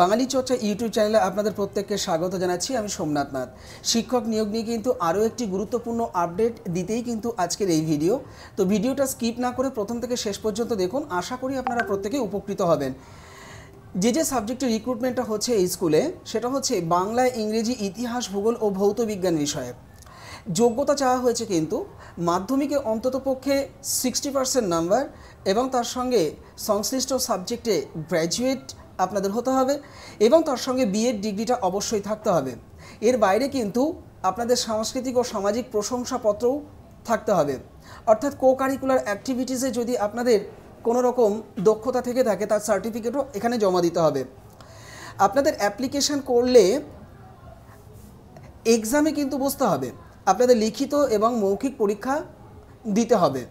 বাঙালি চর্চা ইউটিউব চ্যানেলে আপনাদের প্রত্যেককে স্বাগত জানাচ্ছি আমি সোমনাথ নাথ শিক্ষক নিয়োগ নিয়ে কিন্তু আরও একটি গুরুত্বপূর্ণ আপডেট দিতেই কিন্তু আজকের এই ভিডিও তো ভিডিওটা স্কিপ না করে প্রথম থেকে শেষ পর্যন্ত দেখুন আশা করি আপনারা প্রত্যেকে উপকৃত হবেন যে যে সাবজেক্টের রিক্রুটমেন্টটা হচ্ছে এই স্কুলে সেটা হচ্ছে বাংলা ইংরেজি ইতিহাস ভূগোল ও ভৌত বিজ্ঞান বিষয়ে যোগ্যতা চাওয়া হয়েছে কিন্তু মাধ্যমিকে অন্তত পক্ষে সিক্সটি পার্সেন্ট নাম্বার এবং তার সঙ্গে সংশ্লিষ্ট সাবজেক্টে গ্র্যাজুয়েট আপনাদের হতে হবে এবং তার সঙ্গে বিএড ডিগ্রিটা অবশ্যই থাকতে হবে এর বাইরে কিন্তু আপনাদের সাংস্কৃতিক ও সামাজিক প্রশংসাপত্রও থাকতে হবে অর্থাৎ কো কারিকুলার অ্যাক্টিভিটিসে যদি আপনাদের কোনো রকম দক্ষতা থেকে থাকে তার সার্টিফিকেটও এখানে জমা দিতে হবে আপনাদের অ্যাপ্লিকেশান করলে এক্সামে কিন্তু বসতে হবে আপনাদের লিখিত এবং মৌখিক পরীক্ষা দিতে হবে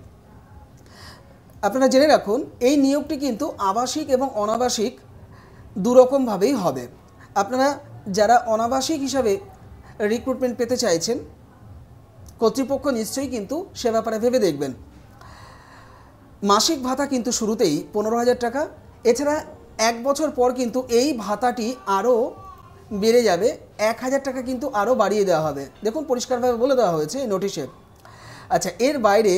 আপনারা জেনে রাখুন এই নিয়োগটি কিন্তু আবাসিক এবং অনাবাসিক দুরকমভাবেই হবে আপনারা যারা অনাবাসিক হিসাবে রিক্রুটমেন্ট পেতে চাইছেন কর্তৃপক্ষ নিশ্চয়ই কিন্তু সে ব্যাপারে ভেবে দেখবেন মাসিক ভাতা কিন্তু শুরুতেই পনেরো হাজার টাকা এছাড়া এক বছর পর কিন্তু এই ভাতাটি আরও বেড়ে যাবে এক হাজার টাকা কিন্তু আরও বাড়িয়ে দেওয়া হবে দেখুন পরিষ্কারভাবে বলে দেওয়া হয়েছে এই নোটিশে আচ্ছা এর বাইরে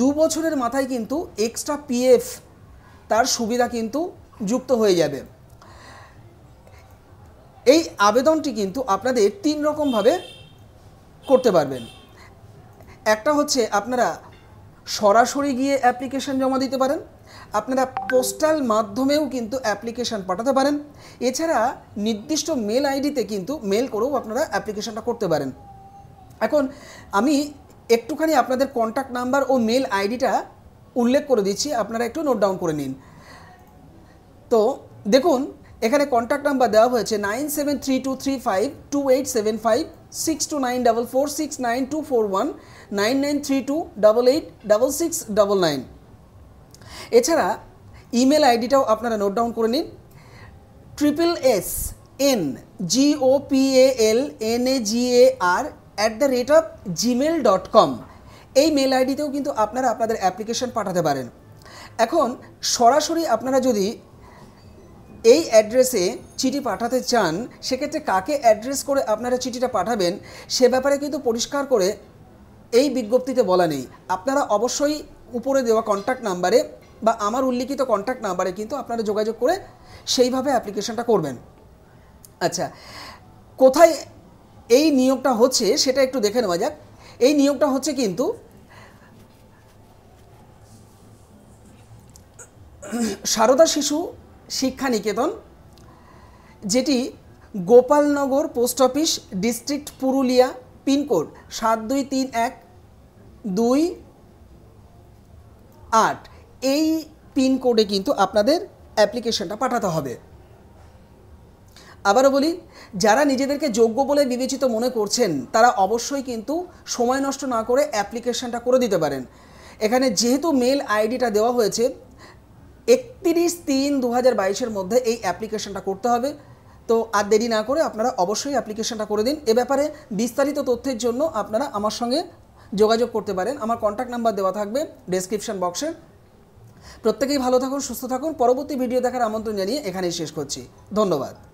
দু বছরের মাথায় কিন্তু এক্সট্রা পিএফ তার সুবিধা কিন্তু যুক্ত হয়ে যাবে এই আবেদনটি কিন্তু আপনাদের তিন রকমভাবে করতে পারবেন একটা হচ্ছে আপনারা সরাসরি গিয়ে অ্যাপ্লিকেশন জমা দিতে পারেন আপনারা পোস্টাল মাধ্যমেও কিন্তু অ্যাপ্লিকেশান পাঠাতে পারেন এছাড়া নির্দিষ্ট মেল আইডিতে কিন্তু মেল করেও আপনারা অ্যাপ্লিকেশানটা করতে পারেন এখন আমি একটুখানি আপনাদের কন্ট্যাক্ট নাম্বার ও মেল আইডিটা উল্লেখ করে দিচ্ছি আপনারা একটু নোট ডাউন করে নিন তো দেখুন এখানে কন্ট্যাক্ট নাম্বার দেওয়া হয়েছে nine seven three two three five two eight seven five six two nine double four six nine two four one nine nine three two double eight double six double nine এছাড়া email আইডিটাও আপনারা note down করে নিন triple S N G O P L N A G A R at the rate of Gmail dot com এই mail আইডিতেও কিন্তু আপনারা আপনাদের application পাঠাতে পারেন এখন সরাসরি আপনারা যদি এই অ্যাড্রেসে চিঠি পাঠাতে চান সেক্ষেত্রে কাকে অ্যাড্রেস করে আপনারা চিঠিটা পাঠাবেন সে ব্যাপারে কিন্তু পরিষ্কার করে এই বিজ্ঞপ্তিতে বলা নেই আপনারা অবশ্যই উপরে দেওয়া কন্ট্যাক্ট নাম্বারে বা আমার উল্লিখিত কন্ট্যাক্ট নাম্বারে কিন্তু আপনারা যোগাযোগ করে সেইভাবে অ্যাপ্লিকেশনটা করবেন আচ্ছা কোথায় এই নিয়োগটা হচ্ছে সেটা একটু দেখে নেওয়া যাক এই নিয়োগটা হচ্ছে কিন্তু সারদা শিশু শিক্ষা নিকেতন যেটি Gopalnagar post office district Purulia pincode সাত দুই তিন এক দুই আট এই পিনকোডে কিন্তু আপনাদের অ্যাপ্লিকেশনটা পাঠাতে হবে আবারও বলি যারা নিজেদেরকে যোগ্য বলে বিবেচিত মনে করছেন তারা অবশ্যই কিন্তু সময় নষ্ট না করে অ্যাপ্লিকেশনটা করে দিতে পারেন এখানে যেহেতু মেল আইডিটা দেওয়া হয়েছে একত্রিশ তিন দু হাজার বাইশের মধ্যে এই অ্যাপ্লিকেশনটা করতে হবে তো আর দেরি না করে আপনারা অবশ্যই অ্যাপ্লিকেশনটা করে দিন এ ব্যাপারে বিস্তারিত তথ্যের জন্য আপনারা আমার সঙ্গে যোগাযোগ করতে পারেন আমার কন্ট্যাক্ট নাম্বার দেওয়া থাকবে ডেসক্রিপশন বক্সে প্রত্যেকেই ভালো থাকুন সুস্থ থাকুন পরবর্তী ভিডিও দেখার আমন্ত্রণ জানিয়ে এখানেই শেষ করছি ধন্যবাদ